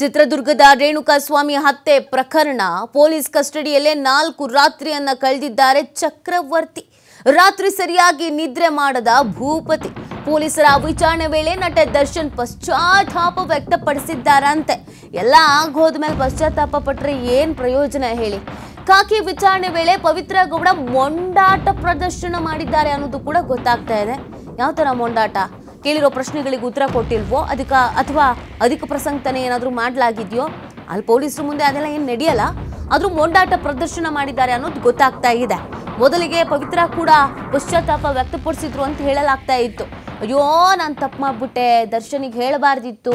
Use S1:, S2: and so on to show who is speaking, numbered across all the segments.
S1: ಚಿತ್ರದುರ್ಗದ ರೇಣುಕಾಸ್ವಾಮಿ ಹತ್ಯೆ ಪ್ರಕರಣ ಪೊಲೀಸ್ ಕಸ್ಟಡಿಯಲ್ಲೇ ನಾಲ್ಕು ರಾತ್ರಿಯನ್ನ ಕಳೆದಿದ್ದಾರೆ ಚಕ್ರವರ್ತಿ ರಾತ್ರಿ ಸರಿಯಾಗಿ ನಿದ್ರೆ ಮಾಡದ ಭೂಪತಿ ಪೊಲೀಸರ ವಿಚಾರಣೆ ವೇಳೆ ನಟ ದರ್ಶನ್ ಪಶ್ಚಾತ್ತಾಪ ವ್ಯಕ್ತಪಡಿಸಿದ್ದಾರಂತೆ ಎಲ್ಲ ಆಗೋದ್ಮೇಲೆ ಪಶ್ಚಾತ್ತಾಪ ಪಟ್ಟರೆ ಏನು ಪ್ರಯೋಜನ ಹೇಳಿ ಕಾಕಿ ವಿಚಾರಣೆ ವೇಳೆ ಪವಿತ್ರ ಗೌಡ ಮೊಂಡಾಟ ಪ್ರದರ್ಶನ ಮಾಡಿದ್ದಾರೆ ಅನ್ನೋದು ಕೂಡ ಗೊತ್ತಾಗ್ತಾ ಇದೆ ಯಾವ ಥರ ಮೊಂಡಾಟ ಕೇಳಿರೋ ಪ್ರಶ್ನೆಗಳಿಗೆ ಉತ್ತರ ಕೊಟ್ಟಿಲ್ವೋ ಅದಕ್ಕೆ ಅಥವಾ ಅಧಿಕ ಪ್ರಸಂಗತನೆ ಏನಾದರೂ ಮಾಡಲಾಗಿದೆಯೋ ಅಲ್ಲಿ ಪೊಲೀಸರು ಮುಂದೆ ಅದೆಲ್ಲ ಏನು ನಡೆಯಲ್ಲ ಆದರೂ ಮೊಂಡಾಟ ಪ್ರದರ್ಶನ ಮಾಡಿದ್ದಾರೆ ಅನ್ನೋದು ಗೊತ್ತಾಗ್ತಾ ಇದೆ ಮೊದಲಿಗೆ ಪವಿತ್ರ ಕೂಡ ಪಶ್ಚಾತ್ತಾಪ ವ್ಯಕ್ತಪಡಿಸಿದ್ರು ಅಂತ ಹೇಳಲಾಗ್ತಾ ಇತ್ತು ಅಯ್ಯೋ ನಾನು ತಪ್ಪು ಮಾಡಿಬಿಟ್ಟೆ ದರ್ಶನಿಗೆ ಹೇಳಬಾರ್ದಿತ್ತು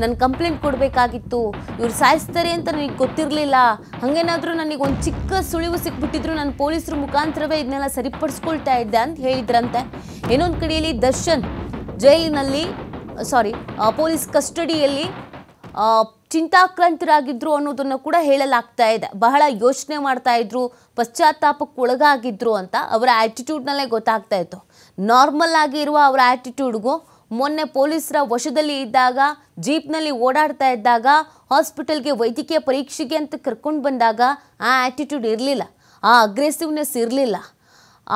S1: ನನ್ನ ಕಂಪ್ಲೇಂಟ್ ಕೊಡಬೇಕಾಗಿತ್ತು ಇವ್ರು ಸಾಯಿಸ್ತಾರೆ ಅಂತ ನನಗೆ ಗೊತ್ತಿರಲಿಲ್ಲ ಹಾಗೇನಾದರೂ ನನಗೆ ಒಂದು ಚಿಕ್ಕ ಸುಳಿವು ಸಿಕ್ಬಿಟ್ಟಿದ್ರು ನಾನು ಪೊಲೀಸರು ಮುಖಾಂತರವೇ ಇದನ್ನೆಲ್ಲ ಸರಿಪಡಿಸ್ಕೊಳ್ತಾ ಇದ್ದೆ ಅಂತ ಹೇಳಿದ್ರಂತೆ ಇನ್ನೊಂದು ಕಡೆಯಲ್ಲಿ ದರ್ಶನ್ ಜೈಲಿನಲ್ಲಿ ಸಾರಿ ಪೊಲೀಸ್ ಕಸ್ಟಡಿಯಲ್ಲಿ ಚಿಂತಾಕ್ರಾಂತರಾಗಿದ್ದರು ಅನ್ನೋದನ್ನು ಕೂಡ ಹೇಳಲಾಗ್ತಾ ಇದೆ ಬಹಳ ಯೋಚನೆ ಮಾಡ್ತಾ ಇದ್ರು ಪಶ್ಚಾತ್ತಾಪಕ್ಕೆ ಒಳಗಾಗಿದ್ರು ಅಂತ ಅವರ ಆ್ಯಟಿಟ್ಯೂಡ್ನಲ್ಲೇ ಗೊತ್ತಾಗ್ತಾ ಇತ್ತು ನಾರ್ಮಲ್ ಆಗಿ ಅವರ ಆ್ಯಟಿಟ್ಯೂಡ್ಗೂ ಮೊನ್ನೆ ಪೊಲೀಸರ ವಶದಲ್ಲಿ ಇದ್ದಾಗ ಜೀಪ್ನಲ್ಲಿ ಓಡಾಡ್ತಾ ಇದ್ದಾಗ ಹಾಸ್ಪಿಟಲ್ಗೆ ವೈದ್ಯಕೀಯ ಪರೀಕ್ಷೆಗೆ ಅಂತ ಕರ್ಕೊಂಡು ಬಂದಾಗ ಆ ಆ್ಯಟಿಟ್ಯೂಡ್ ಇರಲಿಲ್ಲ ಆ ಅಗ್ರೆಸಿವ್ನೆಸ್ ಇರಲಿಲ್ಲ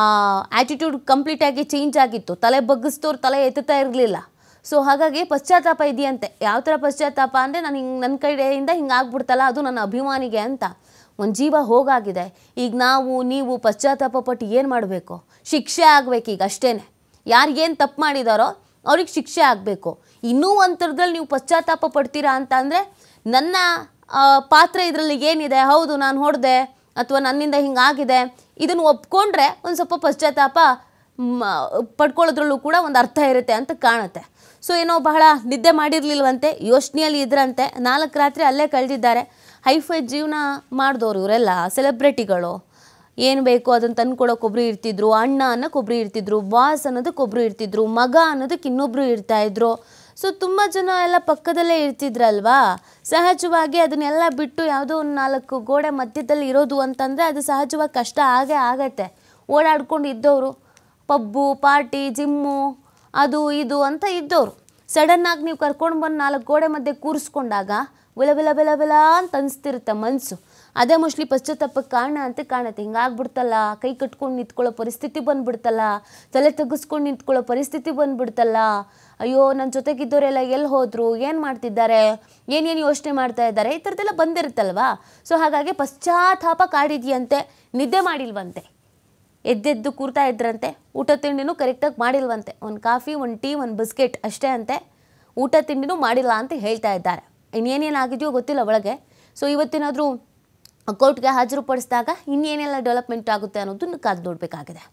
S1: ಆ್ಯಟಿಟ್ಯೂಡ್ ಕಂಪ್ಲೀಟಾಗಿ ಚೇಂಜ್ ಆಗಿತ್ತು ತಲೆ ಬಗ್ಗಿಸ್ತವ್ರು ತಲೆ ಎತ್ತುತ್ತಾ ಇರಲಿಲ್ಲ ಸೊ ಹಾಗಾಗಿ ಪಶ್ಚಾತ್ತಾಪ ಇದೆಯಂತೆ ಯಾವ ಥರ ಪಶ್ಚಾತ್ತಾಪ ಅಂದರೆ ನಾನು ಹಿಂಗೆ ನನ್ನ ಕಡೆಯಿಂದ ಹಿಂಗೆ ಆಗ್ಬಿಡ್ತಲ್ಲ ಅದು ನನ್ನ ಅಭಿಮಾನಿಗೆ ಅಂತ ಒಂದು ಜೀವ ಹೋಗಾಗಿದೆ ಈಗ ನಾವು ನೀವು ಪಶ್ಚಾತ್ತಾಪ ಪಟ್ಟು ಏನು ಮಾಡಬೇಕು ಶಿಕ್ಷೆ ಈಗ ಅಷ್ಟೇ ಯಾರಿಗೇನು ತಪ್ಪು ಮಾಡಿದಾರೋ ಅವ್ರಿಗೆ ಶಿಕ್ಷೆ ಆಗಬೇಕು ಇನ್ನೂ ಒಂಥರದಲ್ಲಿ ನೀವು ಪಶ್ಚಾತ್ತಾಪ ಪಡ್ತೀರಾ ಅಂತ ಅಂದರೆ ನನ್ನ ಪಾತ್ರ ಇದರಲ್ಲಿ ಏನಿದೆ ಹೌದು ನಾನು ಹೊಡೆದೆ ಅಥವಾ ನನ್ನಿಂದ ಹಿಂಗಾಗಿದೆ ಇದನ್ನು ಒಪ್ಕೊಂಡ್ರೆ ಒಂದು ಸ್ವಲ್ಪ ಪಶ್ಚಾತ್ತಾಪ ಪಡ್ಕೊಳ್ಳೋದ್ರಲ್ಲೂ ಕೂಡ ಒಂದು ಅರ್ಥ ಇರುತ್ತೆ ಅಂತ ಕಾಣುತ್ತೆ ಸೊ ಏನೋ ಬಹಳ ನಿದ್ದೆ ಮಾಡಿರಲಿಲ್ಲವಂತೆ ಯೋಚನೆಯಲ್ಲಿ ಇದ್ರಂತೆ ನಾಲ್ಕು ರಾತ್ರಿ ಅಲ್ಲೇ ಕಳೆದಿದ್ದಾರೆ ಹೈಫೈ ಜೀವನ ಮಾಡಿದವರು ಇವರೆಲ್ಲ ಸೆಲೆಬ್ರಿಟಿಗಳು ಏನು ಬೇಕು ಅದನ್ನು ತಂದ್ಕೊಡೋಕೆ ಒಬ್ಬರು ಇರ್ತಿದ್ರು ಅಣ್ಣ ಅನ್ನೋ ಒಬ್ಬರು ಇರ್ತಿದ್ರು ಬಾಸ್ ಅನ್ನೋದಕ್ಕೆ ಒಬ್ಬರು ಇರ್ತಿದ್ರು ಮಗ ಅನ್ನೋದಕ್ಕೆ ಇನ್ನೊಬ್ಬರು ಇರ್ತಾಯಿದ್ರು ಸೊ ತುಂಬ ಜನ ಎಲ್ಲ ಪಕ್ಕದಲ್ಲೇ ಇರ್ತಿದ್ರಲ್ವಾ ಸಹಜವಾಗಿ ಅದನ್ನೆಲ್ಲ ಬಿಟ್ಟು ಯಾವುದೋ ಒಂದು ನಾಲ್ಕು ಗೋಡೆ ಮಧ್ಯದಲ್ಲಿ ಇರೋದು ಅಂತಂದರೆ ಅದು ಸಹಜವಾಗಿ ಕಷ್ಟ ಆಗೇ ಆಗತ್ತೆ ಓಡಾಡ್ಕೊಂಡು ಇದ್ದವರು ಪಬ್ಬು ಪಾರ್ಟಿ ಜಿಮ್ಮು ಅದು ಇದು ಅಂತ ಇದ್ದವರು ಸಡನ್ನಾಗಿ ನೀವು ಕರ್ಕೊಂಡು ಬಂದು ನಾಲ್ಕು ಗೋಡೆ ಮಧ್ಯೆ ಕೂರಿಸ್ಕೊಂಡಾಗ ಬೆಲ ಬೆಲ ಅಂತ ಅನಿಸ್ತಿರುತ್ತೆ ಮನಸ್ಸು ಅದೇ ಮೋಸ್ಟ್ಲಿ ಪಶ್ಚಾತ್ತಾಪಕ್ಕೆ ಕಾರಣ ಅಂತ ಕಾಣುತ್ತೆ ಹಿಂಗಾಗ್ಬಿಡ್ತಲ್ಲ ಕೈ ಕಟ್ಕೊಂಡು ನಿಂತ್ಕೊಳ್ಳೋ ಪರಿಸ್ಥಿತಿ ಬಂದ್ಬಿಡ್ತಲ್ಲ ತಲೆ ತಗ್ಗಿಸ್ಕೊಂಡು ನಿಂತ್ಕೊಳ್ಳೋ ಪರಿಸ್ಥಿತಿ ಬಂದ್ಬಿಡ್ತಲ್ಲ ಅಯ್ಯೋ ನನ್ನ ಜೊತೆಗಿದ್ದವರೆಲ್ಲ ಎಲ್ಲಿ ಹೋದರು ಏನು ಮಾಡ್ತಿದ್ದಾರೆ ಏನೇನು ಯೋಚನೆ ಮಾಡ್ತಾ ಇದ್ದಾರೆ ಈ ಥರದ್ದೆಲ್ಲ ಬಂದಿರುತ್ತಲ್ವಾ ಸೊ ಹಾಗಾಗಿ ಪಶ್ಚಾತ್ತಾಪ ಕಾಡಿದೆಯಂತೆ ನಿದ್ದೆ ಮಾಡಿಲ್ವಂತೆ ಎದ್ದೆದ್ದು ಕೂರ್ತಾ ಇದ್ರಂತೆ ಊಟ ತಿಂಡಿನೂ ಕರೆಕ್ಟಾಗಿ ಮಾಡಿಲ್ವಂತೆ ಒಂದು ಕಾಫಿ ಒಂದು ಟೀ ಒಂದು ಬಿಸ್ಕೆಟ್ ಅಷ್ಟೇ ಅಂತೆ ಊಟ ತಿಂಡಿನೂ ಮಾಡಿಲ್ಲ ಅಂತ ಹೇಳ್ತಾ ಇದ್ದಾರೆ ಇನ್ನೇನೇನಾಗಿದೆಯೋ ಗೊತ್ತಿಲ್ಲ ಒಳಗೆ ಸೊ ಇವತ್ತೇನಾದರೂ ಕೋರ್ಟ್ಗೆ ಹಾಜರುಪಡಿಸಿದಾಗ ಇನ್ನೇನೆಲ್ಲ ಡೆವಲಪ್ಮೆಂಟ್ ಆಗುತ್ತೆ ಅನ್ನೋದನ್ನು ಕಾದು ನೋಡಬೇಕಾಗಿದೆ